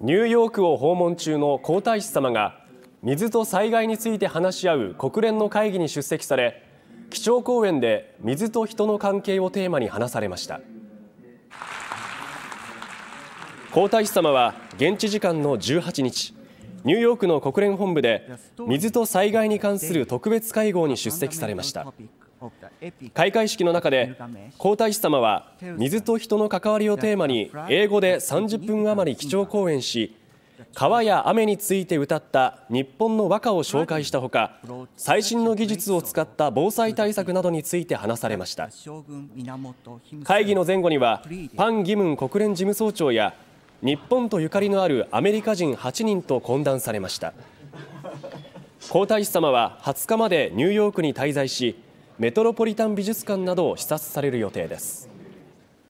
ニューヨークを訪問中の皇太子さまが水と災害について話し合う国連の会議に出席され基調講演で水と人の関係をテーマに話されました皇太子さまは現地時間の18日ニューヨークの国連本部で水と災害に関する特別会合に出席されました。開会式の中で皇太子さまは水と人の関わりをテーマに英語で30分余り基調講演し川や雨について歌った日本の和歌を紹介したほか最新の技術を使った防災対策などについて話されました会議の前後にはパン・ギムン国連事務総長や日本とゆかりのあるアメリカ人8人と懇談されました皇太子さまは20日までニューヨークに滞在しメトロポリタン美術館などを視察される予定です。